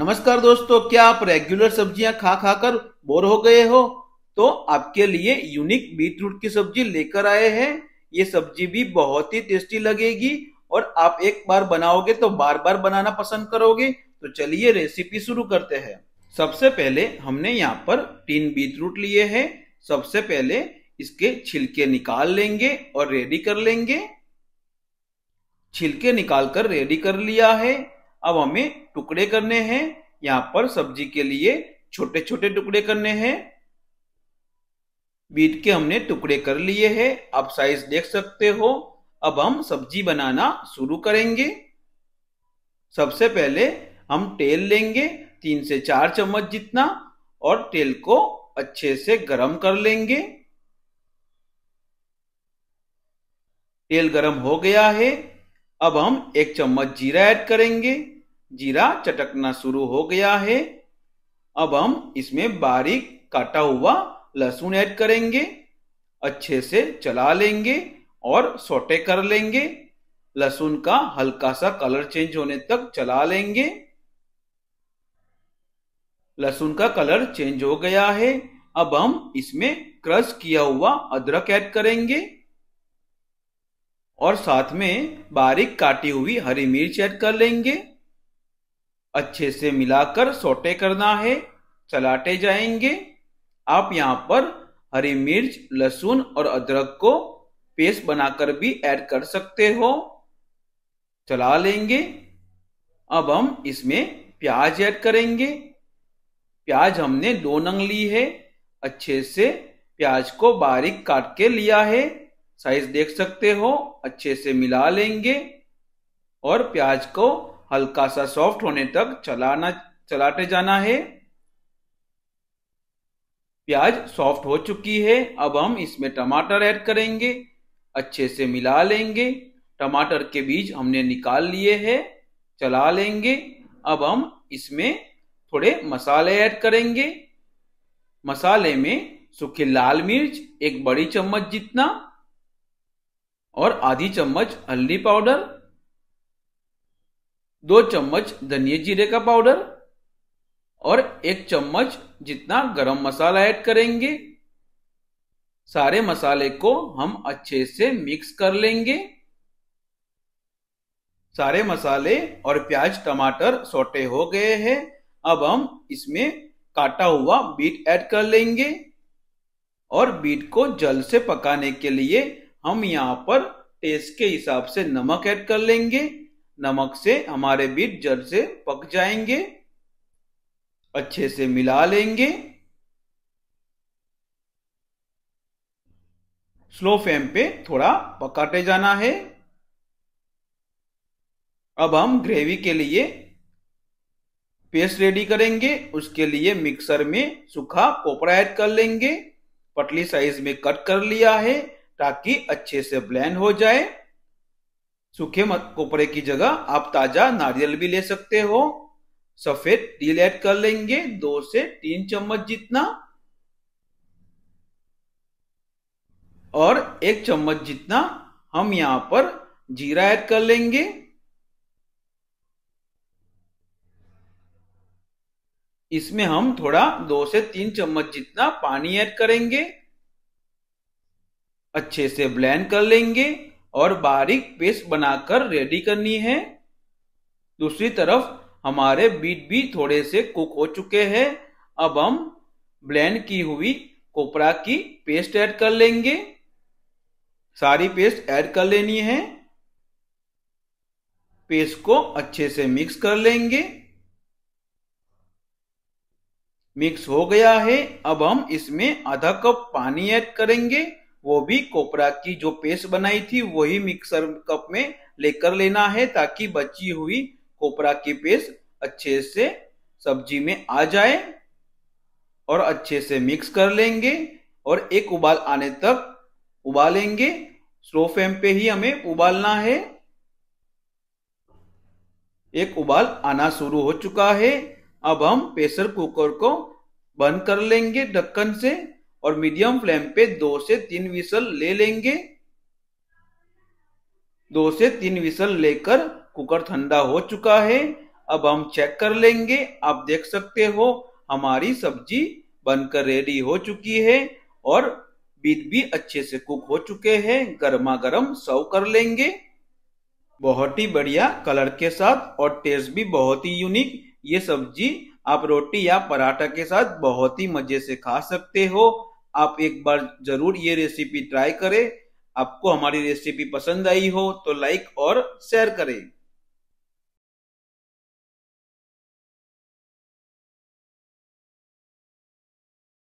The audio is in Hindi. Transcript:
नमस्कार दोस्तों क्या आप रेगुलर सब्जियां खा खा कर बोर हो गए हो तो आपके लिए यूनिक बीटरूट की सब्जी लेकर आए हैं ये सब्जी भी बहुत ही टेस्टी लगेगी और आप एक बार बनाओगे तो बार बार बनाना पसंद करोगे तो चलिए रेसिपी शुरू करते हैं सबसे पहले हमने यहाँ पर तीन बीटरूट लिए हैं सबसे पहले इसके छिलके निकाल लेंगे और रेडी कर लेंगे छिलके निकाल कर रेडी कर लिया है अब हमें टुकड़े करने हैं यहां पर सब्जी के लिए छोटे छोटे टुकड़े करने हैं बीट के हमने टुकड़े कर लिए हैं आप साइज देख सकते हो अब हम सब्जी बनाना शुरू करेंगे सबसे पहले हम तेल लेंगे तीन से चार चम्मच जितना और तेल को अच्छे से गरम कर लेंगे तेल गरम हो गया है अब हम एक चम्मच जीरा ऐड करेंगे जीरा चटकना शुरू हो गया है अब हम इसमें बारीक काटा हुआ लहसुन ऐड करेंगे अच्छे से चला लेंगे और सोटे कर लेंगे लहसुन का हल्का सा कलर चेंज होने तक चला लेंगे लहसुन का कलर चेंज हो गया है अब हम इसमें क्रश किया हुआ अदरक ऐड करेंगे और साथ में बारीक काटी हुई हरी मिर्च ऐड कर लेंगे अच्छे से मिलाकर सोटे करना है चलाटे जाएंगे आप यहाँ पर हरी मिर्च लहसुन और अदरक को पेस्ट बनाकर भी ऐड कर सकते हो चला लेंगे अब हम इसमें प्याज ऐड करेंगे प्याज हमने दो नंग ली है अच्छे से प्याज को बारीक काट के लिया है साइज देख सकते हो अच्छे से मिला लेंगे और प्याज को हल्का सा सॉफ्ट होने तक चलाना चलाते जाना है प्याज सॉफ्ट हो चुकी है अब हम इसमें टमाटर ऐड करेंगे अच्छे से मिला लेंगे टमाटर के बीज हमने निकाल लिए हैं चला लेंगे अब हम इसमें थोड़े मसाले ऐड करेंगे मसाले में सूखे लाल मिर्च एक बड़ी चम्मच जितना और आधी चम्मच हल्दी पाउडर दो चम्मच धनिया जीरे का पाउडर और एक चम्मच जितना गरम मसाला ऐड करेंगे सारे मसाले को हम अच्छे से मिक्स कर लेंगे सारे मसाले और प्याज टमाटर सोटे हो गए हैं अब हम इसमें काटा हुआ बीट ऐड कर लेंगे और बीट को जल से पकाने के लिए हम यहाँ पर टेस्ट के हिसाब से नमक ऐड कर लेंगे नमक से हमारे बीट जड़ से पक जाएंगे अच्छे से मिला लेंगे स्लो फ्लेम पे थोड़ा पकाते जाना है अब हम ग्रेवी के लिए पेस्ट रेडी करेंगे उसके लिए मिक्सर में सूखा कोपरा ऐड कर लेंगे पतली साइज में कट कर लिया है ताकि अच्छे से ब्लेंड हो जाए सूखे कोपरे की जगह आप ताजा नारियल भी ले सकते हो सफेद तिल ऐड कर लेंगे दो से तीन चम्मच जितना और एक चम्मच जितना हम यहां पर जीरा ऐड कर लेंगे इसमें हम थोड़ा दो से तीन चम्मच जितना पानी ऐड करेंगे अच्छे से ब्लेंड कर लेंगे और बारीक पेस्ट बनाकर रेडी करनी है दूसरी तरफ हमारे बीट भी थोड़े से कुक हो चुके हैं अब हम ब्लेंड की हुई कोपरा की पेस्ट ऐड कर लेंगे सारी पेस्ट ऐड कर लेनी है पेस्ट को अच्छे से मिक्स कर लेंगे मिक्स हो गया है अब हम इसमें आधा कप पानी ऐड करेंगे वो भी कोपरा की जो पेस्ट बनाई थी वही मिक्सर कप में लेकर लेना है ताकि बची हुई कोपरा की पेस्ट अच्छे से सब्जी में आ जाए और अच्छे से मिक्स कर लेंगे और एक उबाल आने तक उबालेंगे स्लो फ्लेम पे ही हमें उबालना है एक उबाल आना शुरू हो चुका है अब हम प्रेशर कुकर को बंद कर लेंगे ढक्कन से और मीडियम फ्लेम पे दो से तीन विसल ले लेंगे दो से तीन विसल लेकर कुकर ठंडा हो चुका है अब हम चेक कर लेंगे आप देख सकते हो हमारी सब्जी बनकर रेडी हो चुकी है और बीत भी अच्छे से कुक हो चुके हैं गर्मा गर्म सर्व कर लेंगे बहुत ही बढ़िया कलर के साथ और टेस्ट भी बहुत ही यूनिक ये सब्जी आप रोटी या पराठा के साथ बहुत ही मजे से खा सकते हो आप एक बार जरूर ये रेसिपी ट्राई करें आपको हमारी रेसिपी पसंद आई हो तो लाइक और शेयर करें